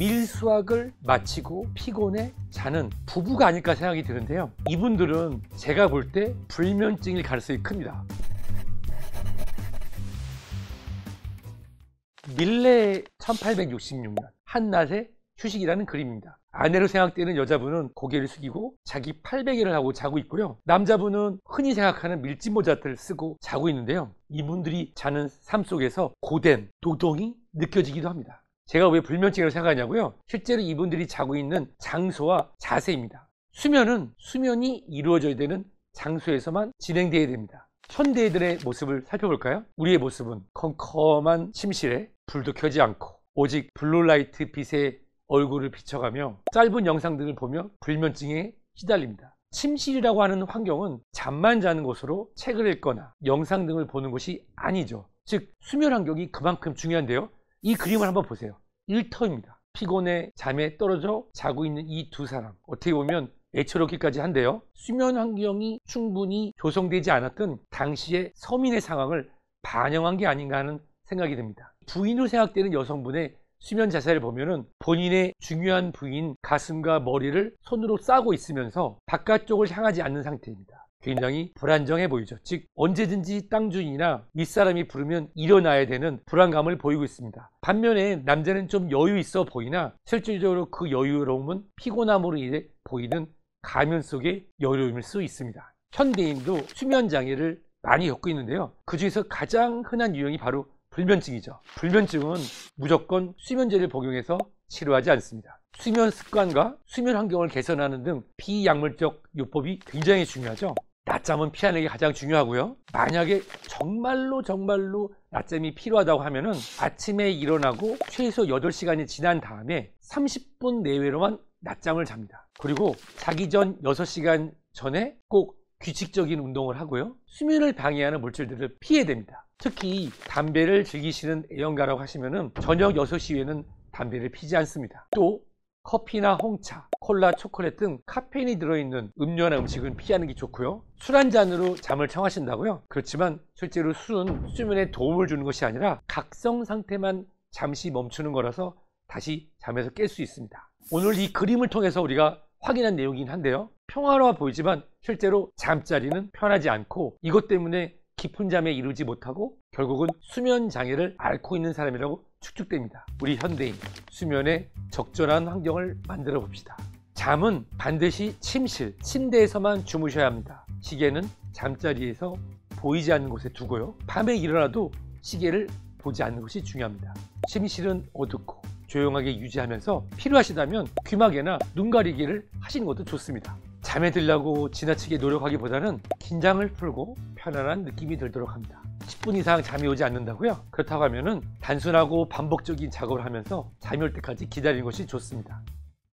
밀수학을 마치고 피곤해 자는 부부가 아닐까 생각이 드는데요 이분들은 제가 볼 때 불면증일 가능성이 큽니다 밀레 1866년 한낮의 휴식이라는 그림입니다 아내로 생각되는 여자분은 고개를 숙이고 자기 팔베개를 하고 자고 있고요 남자분은 흔히 생각하는 밀짚모자를 쓰고 자고 있는데요 이분들이 자는 삶 속에서 고된 도동이 느껴지기도 합니다 제가 왜 불면증이라고 생각하냐고요? 실제로 이분들이 자고 있는 장소와 자세입니다. 수면은 수면이 이루어져야 되는 장소에서만 진행되어야 됩니다. 현대인들의 모습을 살펴볼까요? 우리의 모습은 컴컴한 침실에 불도 켜지 않고 오직 블루라이트 빛에 얼굴을 비춰가며 짧은 영상들을 보며 불면증에 시달립니다. 침실이라고 하는 환경은 잠만 자는 곳으로 책을 읽거나 영상 등을 보는 곳이 아니죠. 즉 수면 환경이 그만큼 중요한데요. 이 그림을 한번 보세요. 일터입니다. 피곤해 잠에 떨어져 자고 있는 이 두 사람. 어떻게 보면 애처롭기까지 한데요. 수면 환경이 충분히 조성되지 않았던 당시의 서민의 상황을 반영한 게 아닌가 하는 생각이 듭니다. 부인으로 생각되는 여성분의 수면 자세를 보면 본인의 중요한 부인 가슴과 머리를 손으로 싸고 있으면서 바깥쪽을 향하지 않는 상태입니다. 굉장히 불안정해 보이죠. 즉 언제든지 땅 주인이나 윗사람이 부르면 일어나야 되는 불안감을 보이고 있습니다. 반면에 남자는 좀 여유 있어 보이나 실질적으로 그 여유로움은 피곤함으로 인해 보이는 가면 속의 여유로움일 수 있습니다. 현대인도 수면 장애를 많이 겪고 있는데요. 그중에서 가장 흔한 유형이 바로 불면증이죠. 불면증은 무조건 수면제를 복용해서 치료하지 않습니다. 수면 습관과 수면 환경을 개선하는 등 비약물적 요법이 굉장히 중요하죠. 낮잠은 피하는 게 가장 중요하고요. 만약에 정말로 정말로 낮잠이 필요하다고 하면은 아침에 일어나고 최소 8시간이 지난 다음에 30분 내외로만 낮잠을 잡니다. 그리고 자기 전 6시간 전에 꼭 규칙적인 운동을 하고요. 수면을 방해하는 물질들을 피해야 됩니다. 특히 담배를 즐기시는 애연가라고 하시면은 저녁 6시 이후에는 담배를 피지 않습니다. 또 커피나 홍차, 콜라, 초콜릿 등 카페인이 들어있는 음료나 음식은 피하는 게 좋고요. 술 한 잔으로 잠을 청하신다고요? 그렇지만 실제로 술은 수면에 도움을 주는 것이 아니라 각성 상태만 잠시 멈추는 거라서 다시 잠에서 깰 수 있습니다. 오늘 이 그림을 통해서 우리가 확인한 내용이긴 한데요. 평화로워 보이지만 실제로 잠자리는 편하지 않고 이것 때문에 깊은 잠에 이르지 못하고 결국은 수면 장애를 앓고 있는 사람이라고 추측됩니다. 우리 현대인 수면에 적절한 환경을 만들어 봅시다. 잠은 반드시 침실, 침대에서만 주무셔야 합니다. 시계는 잠자리에서 보이지 않는 곳에 두고요. 밤에 일어나도 시계를 보지 않는 것이 중요합니다. 침실은 어둡고 조용하게 유지하면서 필요하시다면 귀마개나 눈 가리기를 하시는 것도 좋습니다. 잠에 들려고 지나치게 노력하기보다는 긴장을 풀고 편안한 느낌이 들도록 합니다. 10분 이상 잠이 오지 않는다고요? 그렇다고 하면 단순하고 반복적인 작업을 하면서 잠이 올 때까지 기다리는 것이 좋습니다.